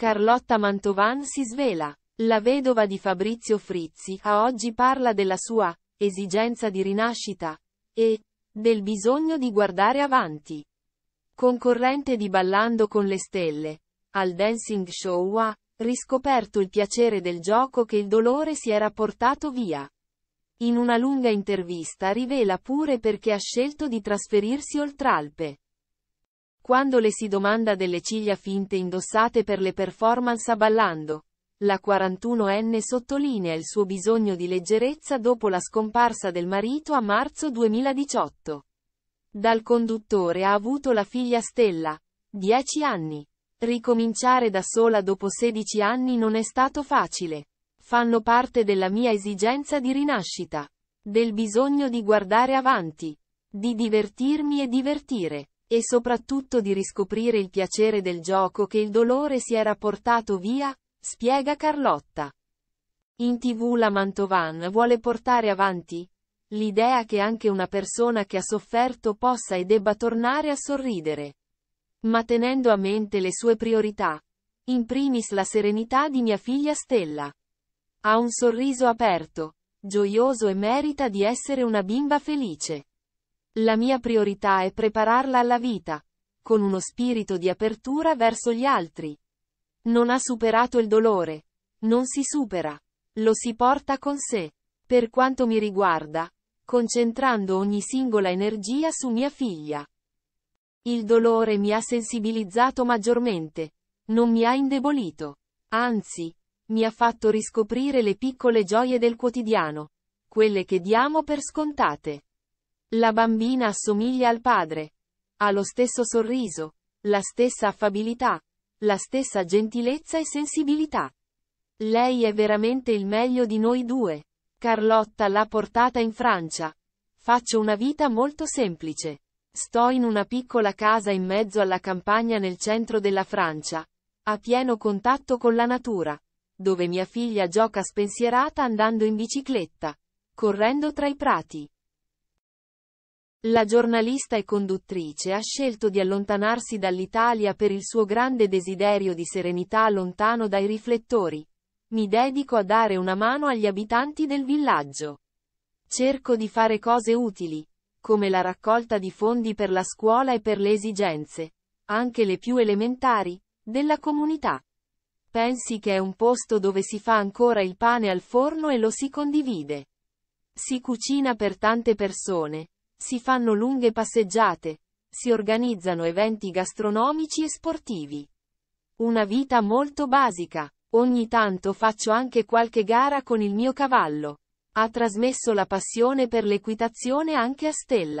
Carlotta Mantovan si svela. La vedova di Fabrizio Frizzi a oggi parla della sua esigenza di rinascita e del bisogno di guardare avanti. Concorrente di Ballando con le stelle, al Dancing Show ha riscoperto il piacere del gioco che il dolore si era portato via. In una lunga intervista rivela pure perché ha scelto di trasferirsi oltre Alpe. Quando le si domanda delle ciglia finte indossate per le performance a ballando, la 41enne sottolinea il suo bisogno di leggerezza dopo la scomparsa del marito a marzo 2018. Dal conduttore ha avuto la figlia Stella, 10 anni. Ricominciare da sola dopo 16 anni non è stato facile. Fanno parte della mia esigenza di rinascita, del bisogno di guardare avanti, di divertirmi e divertire e soprattutto di riscoprire il piacere del gioco che il dolore si era portato via, spiega Carlotta. In tv la Mantovan vuole portare avanti l'idea che anche una persona che ha sofferto possa e debba tornare a sorridere. Ma tenendo a mente le sue priorità. In primis la serenità di mia figlia Stella. Ha un sorriso aperto, gioioso e merita di essere una bimba felice. La mia priorità è prepararla alla vita, con uno spirito di apertura verso gli altri. Non ha superato il dolore. Non si supera. Lo si porta con sé. Per quanto mi riguarda, concentrando ogni singola energia su mia figlia. Il dolore mi ha sensibilizzato maggiormente. Non mi ha indebolito. Anzi, mi ha fatto riscoprire le piccole gioie del quotidiano. Quelle che diamo per scontate. La bambina assomiglia al padre. Ha lo stesso sorriso, la stessa affabilità, la stessa gentilezza e sensibilità. Lei è veramente il meglio di noi due. Carlotta l'ha portata in Francia. Faccio una vita molto semplice. Sto in una piccola casa in mezzo alla campagna nel centro della Francia, a pieno contatto con la natura, dove mia figlia gioca spensierata andando in bicicletta, correndo tra i prati. La giornalista e conduttrice ha scelto di allontanarsi dall'Italia per il suo grande desiderio di serenità lontano dai riflettori. Mi dedico a dare una mano agli abitanti del villaggio. Cerco di fare cose utili, come la raccolta di fondi per la scuola e per le esigenze, anche le più elementari, della comunità. Pensi che è un posto dove si fa ancora il pane al forno e lo si condivide. Si cucina per tante persone, si fanno lunghe passeggiate, si organizzano eventi gastronomici e sportivi. Una vita molto basica. Ogni tanto faccio anche qualche gara con il mio cavallo. Ha trasmesso la passione per l'equitazione anche a Stella.